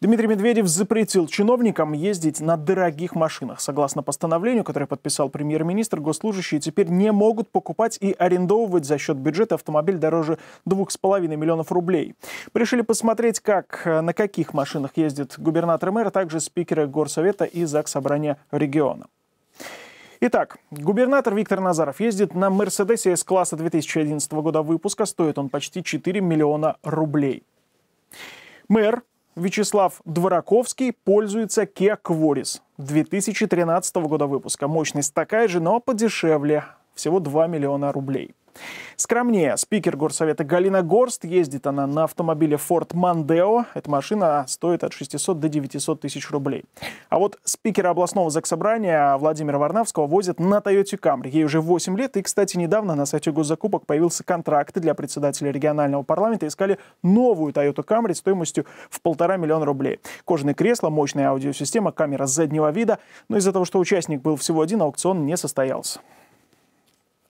Дмитрий Медведев запретил чиновникам ездить на дорогих машинах. Согласно постановлению, которое подписал премьер-министр, госслужащие теперь не могут покупать и арендовывать за счет бюджета автомобиль дороже 2,5 миллионов рублей. Пришли посмотреть, как, э, на каких машинах ездит губернатор и мэр, а также спикеры Горсовета и ЗАГС Собрания региона. Итак, губернатор Виктор Назаров ездит на Мерседесе С-класса 2011 года выпуска. Стоит он почти 4 миллиона рублей. Мэр Вячеслав Двораковский пользуется Kia Quaris 2013 года выпуска. Мощность такая же, но подешевле, всего 2 миллиона рублей. Скромнее. Спикер горсовета Галина Горст. Ездит она на автомобиле Ford Mondeo. Эта машина стоит от 600 до 900 тысяч рублей. А вот спикер областного заксобрания Владимира Варнавского возят на Toyota Camry. Ей уже 8 лет. И, кстати, недавно на сайте госзакупок появился контракт для председателя регионального парламента. Искали новую Toyota Camry стоимостью в полтора миллиона рублей. Кожаное кресло, мощная аудиосистема, камера заднего вида. Но из-за того, что участник был всего один, аукцион не состоялся.